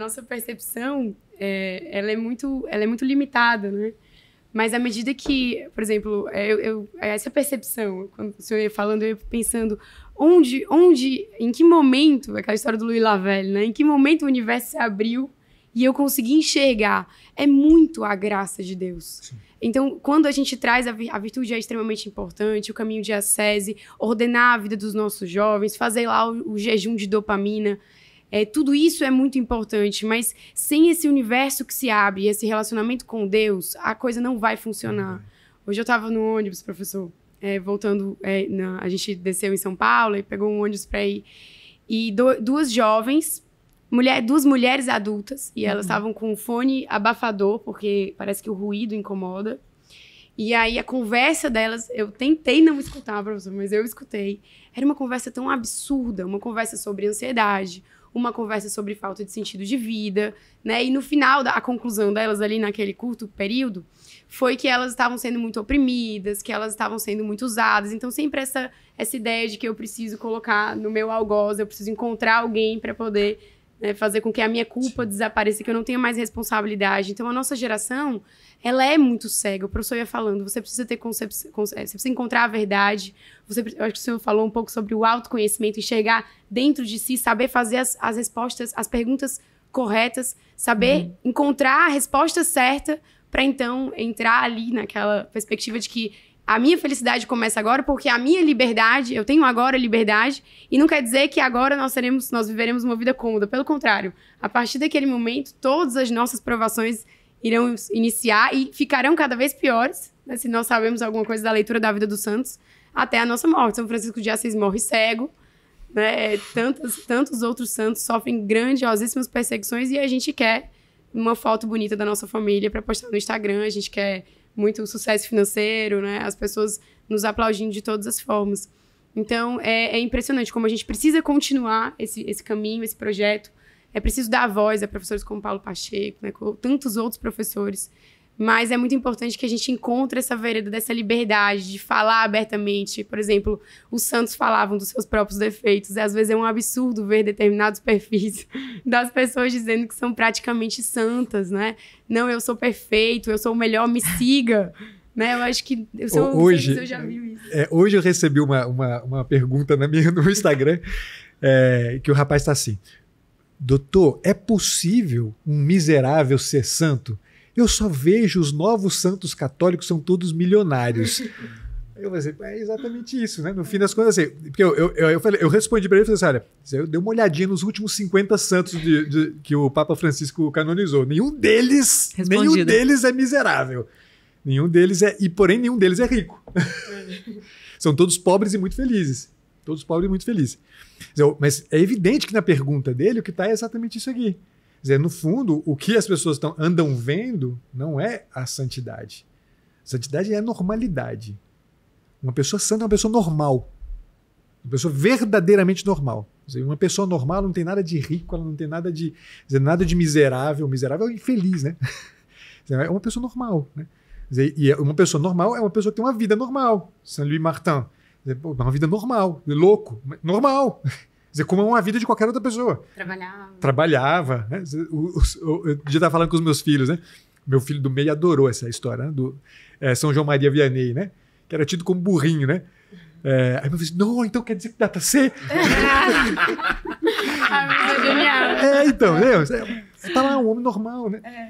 nossa percepção, é, ela, é muito, ela é muito limitada, né? Mas à medida que, por exemplo, é, eu, eu, é essa percepção, quando o senhor ia falando, eu ia pensando onde, onde, em que momento, aquela história do Louis Lavelle, né? Em que momento o universo se abriu e eu consegui enxergar. É muito a graça de Deus. Sim. Então, quando a gente traz a, a virtude é extremamente importante, o caminho de ascese, ordenar a vida dos nossos jovens, fazer lá o, o jejum de dopamina, é, tudo isso é muito importante, mas sem esse universo que se abre, esse relacionamento com Deus, a coisa não vai funcionar. Uhum. Hoje eu estava no ônibus, professor, é, voltando, é, na, a gente desceu em São Paulo e pegou um ônibus para ir. E do, duas jovens, mulher, duas mulheres adultas, e elas uhum. estavam com um fone abafador, porque parece que o ruído incomoda. E aí a conversa delas, eu tentei não escutar, professor, mas eu escutei. Era uma conversa tão absurda, uma conversa sobre ansiedade, uma conversa sobre falta de sentido de vida, né? E no final, a conclusão delas ali naquele curto período foi que elas estavam sendo muito oprimidas, que elas estavam sendo muito usadas. Então, sempre essa, essa ideia de que eu preciso colocar no meu algoz, eu preciso encontrar alguém para poder né, fazer com que a minha culpa desapareça, que eu não tenha mais responsabilidade. Então, a nossa geração, ela é muito cega. O professor ia falando, você precisa ter concepção, é, você precisa encontrar a verdade. Você, eu acho que o senhor falou um pouco sobre o autoconhecimento, enxergar dentro de si, saber fazer as, as respostas, as perguntas corretas, saber uhum. encontrar a resposta certa para então entrar ali naquela perspectiva de que a minha felicidade começa agora, porque a minha liberdade, eu tenho agora liberdade, e não quer dizer que agora nós seremos, nós viveremos uma vida cômoda. Pelo contrário, a partir daquele momento, todas as nossas provações irão iniciar e ficarão cada vez piores, né, se nós sabemos alguma coisa da leitura da vida dos santos, até a nossa morte. São Francisco de Assis morre cego, né, é, tantos, tantos outros santos sofrem grandiosíssimas perseguições e a gente quer uma foto bonita da nossa família para postar no Instagram, a gente quer muito sucesso financeiro, né? As pessoas nos aplaudindo de todas as formas. Então, é, é impressionante como a gente precisa continuar esse, esse caminho, esse projeto. É preciso dar voz a professores como Paulo Pacheco, né, com tantos outros professores mas é muito importante que a gente encontre essa vereda dessa liberdade de falar abertamente. Por exemplo, os santos falavam dos seus próprios defeitos. E às vezes é um absurdo ver determinados perfis das pessoas dizendo que são praticamente santas, né? Não, eu sou perfeito, eu sou o melhor, me siga. né? Eu acho que eu sou, hoje, eu já isso. É, hoje eu recebi uma, uma, uma pergunta na minha, no Instagram é, que o rapaz está assim: Doutor, é possível um miserável ser santo? Eu só vejo os novos santos católicos são todos milionários. Eu falei assim, é exatamente isso, né? No fim das contas, assim, porque eu, eu, eu, eu, falei, eu respondi para ele e falei assim: olha, eu dei uma olhadinha nos últimos 50 santos de, de, que o Papa Francisco canonizou. Nenhum deles, nenhum deles é miserável. Nenhum deles é, e porém nenhum deles é rico. São todos pobres e muito felizes. Todos pobres e muito felizes. Mas é evidente que na pergunta dele o que está é exatamente isso aqui. Quer dizer, no fundo, o que as pessoas tão, andam vendo não é a santidade. A santidade é a normalidade. Uma pessoa santa é uma pessoa normal. Uma pessoa verdadeiramente normal. Dizer, uma pessoa normal não tem nada de rico, ela não tem nada de, dizer, nada de miserável. Miserável é infeliz, né? Dizer, é uma pessoa normal, né? e é, uma pessoa normal é uma pessoa que tem uma vida normal. Saint Louis Martin. Uma vida normal, louco, normal. dizer, como é uma vida de qualquer outra pessoa. Trabalhava. Trabalhava. Né? eu já estava falando com os meus filhos, né? Meu filho do meio adorou essa história né? do é, São João Maria Vianney, né? Que era tido como burrinho, né? É, aí meu filho disse, não, então quer dizer que data C? Ah, é, é, então, né? Tá lá um homem normal, né? É.